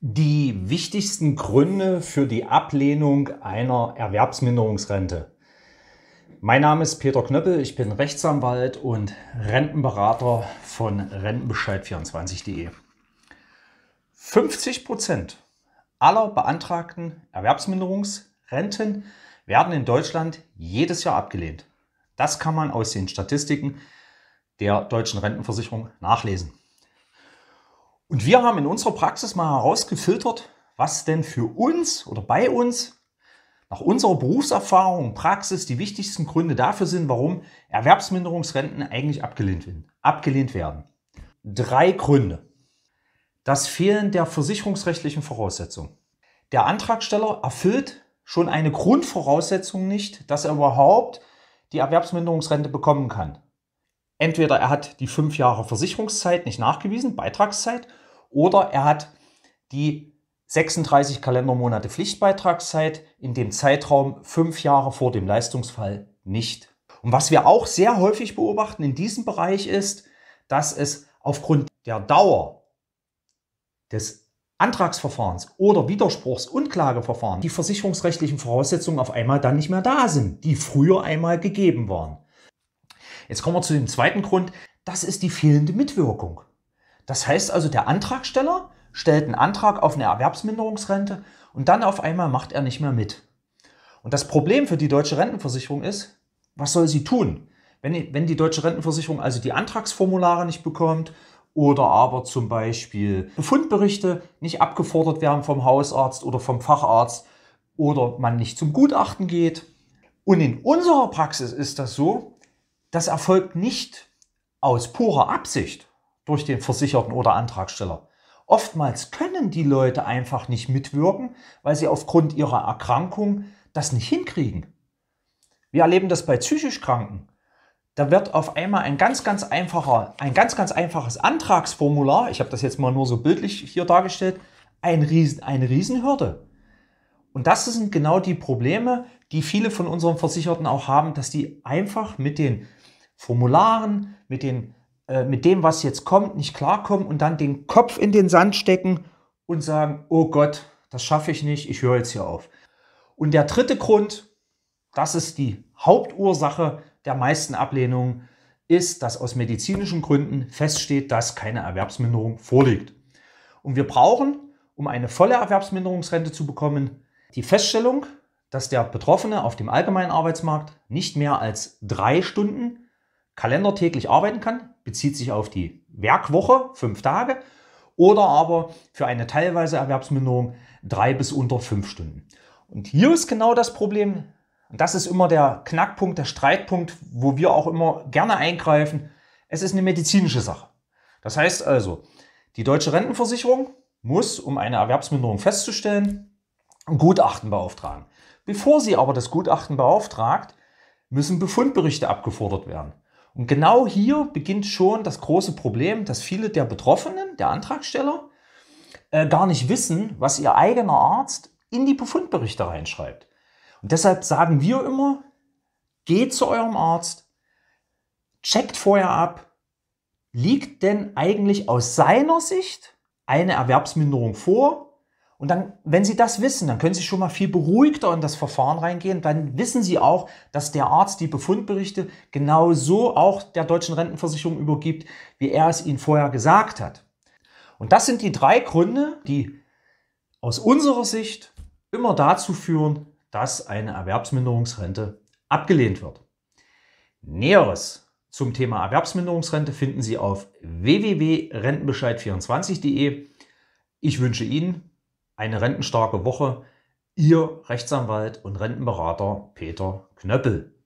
Die wichtigsten Gründe für die Ablehnung einer Erwerbsminderungsrente. Mein Name ist Peter Knöppel, ich bin Rechtsanwalt und Rentenberater von Rentenbescheid24.de. 50 Prozent aller beantragten Erwerbsminderungsrenten werden in Deutschland jedes Jahr abgelehnt. Das kann man aus den Statistiken der deutschen Rentenversicherung nachlesen. Und wir haben in unserer Praxis mal herausgefiltert, was denn für uns oder bei uns nach unserer Berufserfahrung und Praxis die wichtigsten Gründe dafür sind, warum Erwerbsminderungsrenten eigentlich abgelehnt werden. Drei Gründe. Das Fehlen der versicherungsrechtlichen Voraussetzung. Der Antragsteller erfüllt schon eine Grundvoraussetzung nicht, dass er überhaupt die Erwerbsminderungsrente bekommen kann entweder er hat die fünf Jahre Versicherungszeit nicht nachgewiesen, Beitragszeit, oder er hat die 36 Kalendermonate Pflichtbeitragszeit in dem Zeitraum fünf Jahre vor dem Leistungsfall nicht. Und was wir auch sehr häufig beobachten in diesem Bereich ist, dass es aufgrund der Dauer des Antragsverfahrens oder Widerspruchs- und Klageverfahren, die versicherungsrechtlichen Voraussetzungen auf einmal dann nicht mehr da sind, die früher einmal gegeben waren. Jetzt kommen wir zu dem zweiten Grund. Das ist die fehlende Mitwirkung. Das heißt also, der Antragsteller stellt einen Antrag auf eine Erwerbsminderungsrente und dann auf einmal macht er nicht mehr mit. Und das Problem für die deutsche Rentenversicherung ist, was soll sie tun? Wenn, wenn die deutsche Rentenversicherung also die Antragsformulare nicht bekommt oder aber zum Beispiel Befundberichte nicht abgefordert werden vom Hausarzt oder vom Facharzt oder man nicht zum Gutachten geht. Und in unserer Praxis ist das so, das erfolgt nicht aus purer Absicht durch den Versicherten oder Antragsteller. Oftmals können die Leute einfach nicht mitwirken, weil sie aufgrund ihrer Erkrankung das nicht hinkriegen. Wir erleben das bei psychisch Kranken. Da wird auf einmal ein ganz, ganz einfacher, ein ganz, ganz einfaches Antragsformular, ich habe das jetzt mal nur so bildlich hier dargestellt, ein Riesen, eine Riesenhürde. Und das sind genau die Probleme, die viele von unseren Versicherten auch haben, dass die einfach mit den Formularen, mit, den, äh, mit dem, was jetzt kommt, nicht klarkommen und dann den Kopf in den Sand stecken und sagen, oh Gott, das schaffe ich nicht, ich höre jetzt hier auf. Und der dritte Grund, das ist die Hauptursache der meisten Ablehnungen, ist, dass aus medizinischen Gründen feststeht, dass keine Erwerbsminderung vorliegt. Und wir brauchen, um eine volle Erwerbsminderungsrente zu bekommen, die Feststellung, dass der Betroffene auf dem allgemeinen Arbeitsmarkt nicht mehr als drei Stunden kalendertäglich arbeiten kann, bezieht sich auf die Werkwoche, fünf Tage, oder aber für eine teilweise Erwerbsminderung drei bis unter fünf Stunden. Und hier ist genau das Problem, und das ist immer der Knackpunkt, der Streitpunkt, wo wir auch immer gerne eingreifen. Es ist eine medizinische Sache. Das heißt also, die deutsche Rentenversicherung muss, um eine Erwerbsminderung festzustellen, Gutachten beauftragen. Bevor sie aber das Gutachten beauftragt, müssen Befundberichte abgefordert werden. Und genau hier beginnt schon das große Problem, dass viele der Betroffenen, der Antragsteller, äh, gar nicht wissen, was ihr eigener Arzt in die Befundberichte reinschreibt. Und deshalb sagen wir immer, geht zu eurem Arzt, checkt vorher ab, liegt denn eigentlich aus seiner Sicht eine Erwerbsminderung vor und dann, wenn Sie das wissen, dann können Sie schon mal viel beruhigter in das Verfahren reingehen. Dann wissen Sie auch, dass der Arzt die Befundberichte genauso auch der deutschen Rentenversicherung übergibt, wie er es Ihnen vorher gesagt hat. Und das sind die drei Gründe, die aus unserer Sicht immer dazu führen, dass eine Erwerbsminderungsrente abgelehnt wird. Näheres zum Thema Erwerbsminderungsrente finden Sie auf www.rentenbescheid24.de. Ich wünsche Ihnen eine rentenstarke Woche. Ihr Rechtsanwalt und Rentenberater Peter Knöppel.